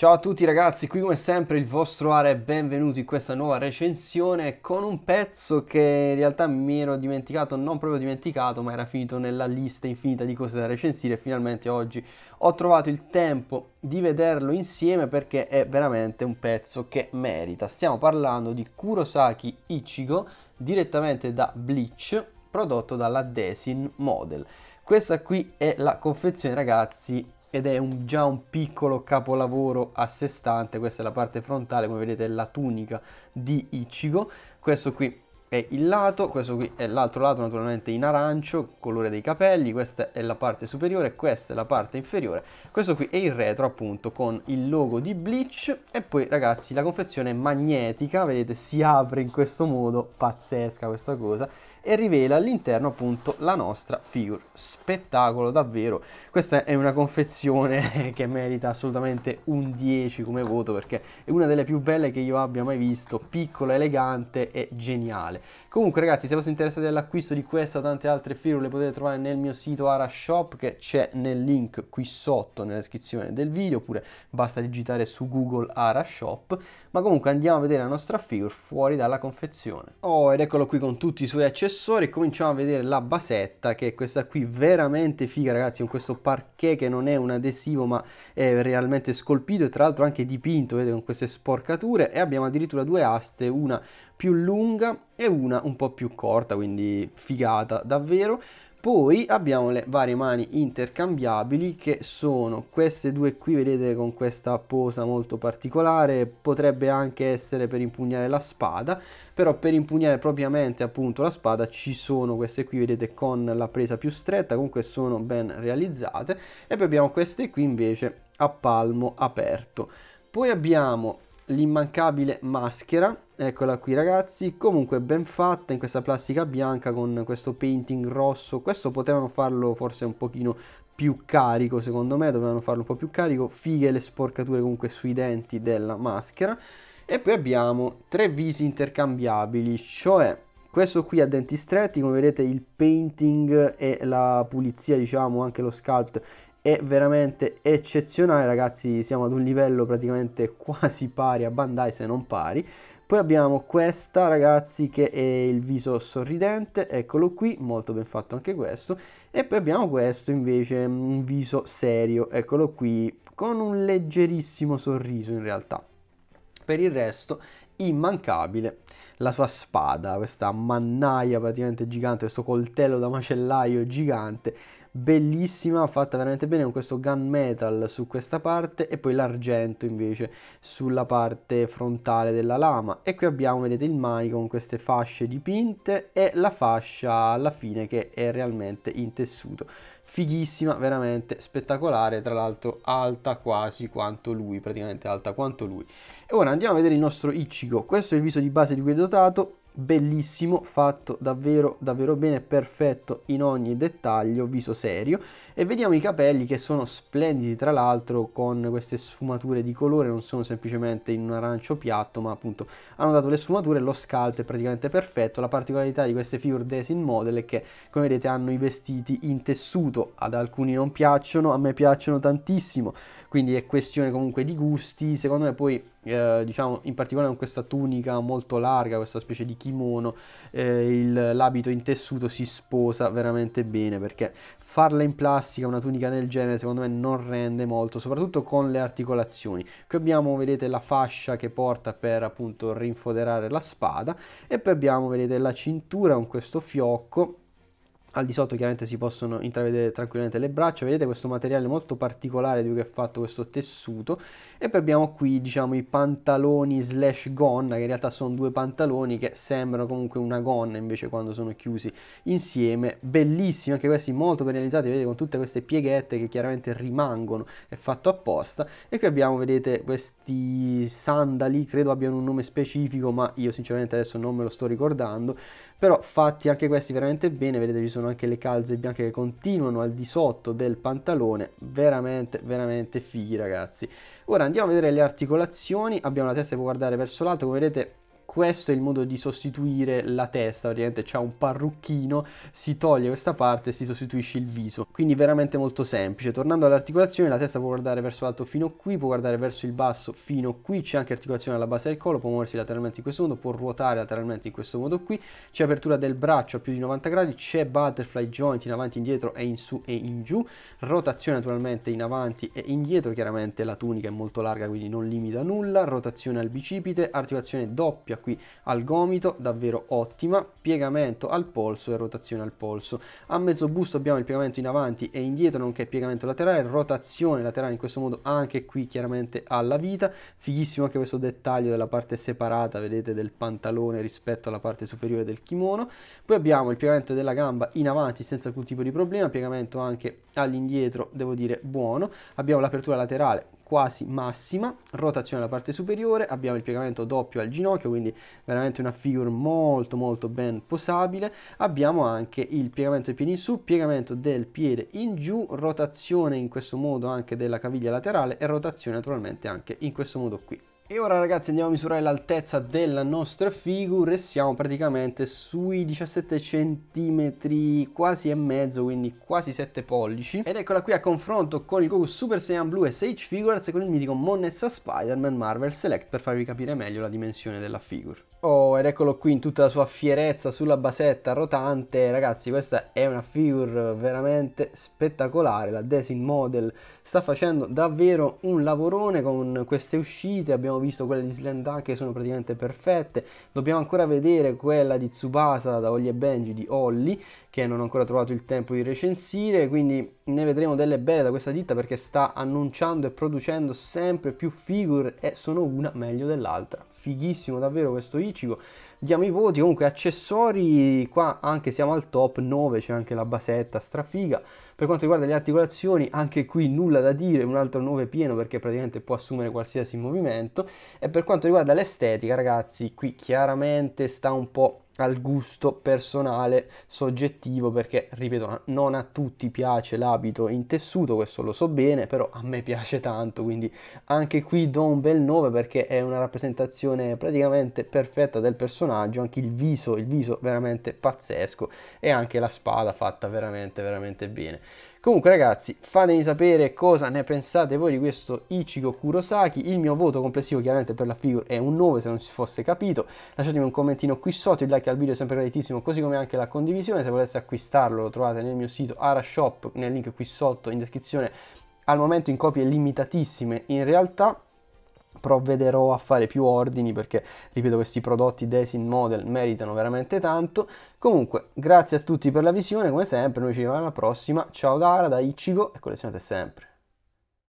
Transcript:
Ciao a tutti ragazzi, qui come sempre il vostro Are, benvenuti in questa nuova recensione con un pezzo che in realtà mi ero dimenticato, non proprio dimenticato, ma era finito nella lista infinita di cose da recensire e finalmente oggi ho trovato il tempo di vederlo insieme perché è veramente un pezzo che merita. Stiamo parlando di Kurosaki Ichigo direttamente da Bleach, prodotto dalla Desin Model. Questa qui è la confezione ragazzi ed è un, già un piccolo capolavoro a sé stante, questa è la parte frontale, come vedete è la tunica di Ichigo, questo qui è il lato, questo qui è l'altro lato naturalmente in arancio, colore dei capelli, questa è la parte superiore, questa è la parte inferiore, questo qui è il retro appunto con il logo di Bleach e poi ragazzi la confezione è magnetica, vedete si apre in questo modo, pazzesca questa cosa e rivela all'interno appunto la nostra figure, spettacolo davvero, questa è una confezione che merita assolutamente un 10 come voto perché è una delle più belle che io abbia mai visto, piccola, elegante e geniale male. Comunque ragazzi se fosse interessati all'acquisto di questa o tante altre firme le potete trovare nel mio sito Arashop che c'è nel link qui sotto nella descrizione del video oppure basta digitare su Google Arashop. Ma comunque andiamo a vedere la nostra figure fuori dalla confezione. Oh ed eccolo qui con tutti i suoi accessori. Cominciamo a vedere la basetta che è questa qui veramente figa ragazzi con questo parquet che non è un adesivo ma è realmente scolpito e tra l'altro anche dipinto vedete con queste sporcature e abbiamo addirittura due aste una più lunga e una un po' più corta, quindi figata davvero. Poi abbiamo le varie mani intercambiabili che sono queste due qui, vedete con questa posa molto particolare, potrebbe anche essere per impugnare la spada, però per impugnare propriamente appunto la spada ci sono queste qui, vedete con la presa più stretta, comunque sono ben realizzate e poi abbiamo queste qui invece a palmo aperto. Poi abbiamo l'immancabile maschera eccola qui ragazzi comunque ben fatta in questa plastica bianca con questo painting rosso questo potevano farlo forse un pochino più carico secondo me dovevano farlo un po' più carico fighe le sporcature comunque sui denti della maschera e poi abbiamo tre visi intercambiabili cioè questo qui a denti stretti come vedete il painting e la pulizia diciamo anche lo sculpt è veramente eccezionale ragazzi siamo ad un livello praticamente quasi pari a Bandai se non pari poi abbiamo questa ragazzi che è il viso sorridente, eccolo qui, molto ben fatto anche questo. E poi abbiamo questo invece, un mm, viso serio, eccolo qui, con un leggerissimo sorriso in realtà. Per il resto immancabile la sua spada, questa mannaia praticamente gigante, questo coltello da macellaio gigante, bellissima, fatta veramente bene con questo gunmetal su questa parte e poi l'argento invece sulla parte frontale della lama. E qui abbiamo, vedete, il manico con queste fasce dipinte e la fascia alla fine che è realmente in tessuto fighissima, veramente spettacolare, tra l'altro alta quasi quanto lui, praticamente alta quanto lui. E ora andiamo a vedere il nostro Ichigo, questo è il viso di base di cui è dotato, bellissimo, fatto davvero davvero bene, perfetto in ogni dettaglio, viso serio e vediamo i capelli che sono splendidi tra l'altro con queste sfumature di colore, non sono semplicemente in un arancio piatto ma appunto hanno dato le sfumature, lo scalpo è praticamente perfetto, la particolarità di queste figure design model è che come vedete hanno i vestiti in tessuto, ad alcuni non piacciono, a me piacciono tantissimo, quindi è questione comunque di gusti, secondo me poi eh, diciamo in particolare con questa tunica molto larga, questa specie di kimono, eh, il, l'abito in tessuto si sposa veramente bene perché farla in plastica una tunica del genere secondo me non rende molto, soprattutto con le articolazioni. Qui abbiamo, vedete, la fascia che porta per appunto rinfoderare la spada e poi abbiamo, vedete, la cintura con questo fiocco al di sotto chiaramente si possono intravedere tranquillamente le braccia vedete questo materiale molto particolare di cui è fatto questo tessuto e poi abbiamo qui diciamo i pantaloni slash gonna che in realtà sono due pantaloni che sembrano comunque una gonna invece quando sono chiusi insieme bellissimi anche questi molto ben realizzati vedete con tutte queste pieghette che chiaramente rimangono è fatto apposta e qui abbiamo vedete questi sandali credo abbiano un nome specifico ma io sinceramente adesso non me lo sto ricordando però fatti anche questi veramente bene vedete ci sono anche le calze bianche che continuano al di sotto del pantalone veramente veramente fighi ragazzi ora andiamo a vedere le articolazioni abbiamo la testa che può guardare verso l'alto come vedete questo è il modo di sostituire la testa, ovviamente c'è un parrucchino, si toglie questa parte e si sostituisce il viso, quindi veramente molto semplice. Tornando all'articolazione, la testa può guardare verso l'alto fino qui, può guardare verso il basso fino qui, c'è anche articolazione alla base del collo, può muoversi lateralmente in questo modo, può ruotare lateralmente in questo modo qui, c'è apertura del braccio a più di 90 gradi, c'è butterfly joint in avanti, indietro e in su e in giù, rotazione naturalmente in avanti e indietro, chiaramente la tunica è molto larga quindi non limita nulla, rotazione al bicipite, articolazione doppia qui al gomito, davvero ottima, piegamento al polso e rotazione al polso. A mezzo busto abbiamo il piegamento in avanti e indietro, nonché piegamento laterale, rotazione laterale in questo modo anche qui chiaramente alla vita. Fighissimo anche questo dettaglio della parte separata, vedete, del pantalone rispetto alla parte superiore del kimono. Poi abbiamo il piegamento della gamba in avanti senza alcun tipo di problema, piegamento anche all'indietro, devo dire buono. Abbiamo l'apertura laterale quasi massima, rotazione alla parte superiore, abbiamo il piegamento doppio al ginocchio, quindi veramente una figure molto molto ben posabile, abbiamo anche il piegamento dei piedi in su, piegamento del piede in giù, rotazione in questo modo anche della caviglia laterale e rotazione naturalmente anche in questo modo qui. E ora ragazzi andiamo a misurare l'altezza della nostra figura e siamo praticamente sui 17 cm quasi e mezzo, quindi quasi 7 pollici. Ed eccola qui a confronto con il Goku Super Saiyan Blue e Sage Figures e con il mitico Monnezza Spider-Man Marvel Select per farvi capire meglio la dimensione della figura. Oh, ed eccolo qui in tutta la sua fierezza sulla basetta rotante. Ragazzi, questa è una figure veramente spettacolare. La Desin Model sta facendo davvero un lavorone con queste uscite. Abbiamo visto quelle di Slenda che sono praticamente perfette. Dobbiamo ancora vedere quella di Tsubasa da Ollie e Benji di Holly, che non ho ancora trovato il tempo di recensire. Quindi ne vedremo delle belle da questa ditta perché sta annunciando e producendo sempre più figure e sono una meglio dell'altra fighissimo davvero questo Ichigo. Diamo i voti, comunque accessori, qua anche siamo al top 9, c'è anche la basetta strafiga. Per quanto riguarda le articolazioni, anche qui nulla da dire, un altro 9 pieno perché praticamente può assumere qualsiasi movimento. E per quanto riguarda l'estetica, ragazzi, qui chiaramente sta un po' al gusto personale soggettivo perché ripeto non a tutti piace l'abito in tessuto questo lo so bene però a me piace tanto quindi anche qui do un bel 9 perché è una rappresentazione praticamente perfetta del personaggio anche il viso il viso veramente pazzesco e anche la spada fatta veramente veramente bene Comunque ragazzi, fatemi sapere cosa ne pensate voi di questo Ichigo Kurosaki. Il mio voto complessivo chiaramente per la figure è un 9 se non si fosse capito. Lasciatemi un commentino qui sotto, il like al video è sempre gratissimo, così come anche la condivisione. Se voleste acquistarlo lo trovate nel mio sito Arashop, nel link qui sotto in descrizione. Al momento in copie limitatissime in realtà provvederò a fare più ordini perché ripeto questi prodotti Days in Model meritano veramente tanto comunque grazie a tutti per la visione come sempre noi ci vediamo alla prossima ciao Dara da Ichigo e collezionate sempre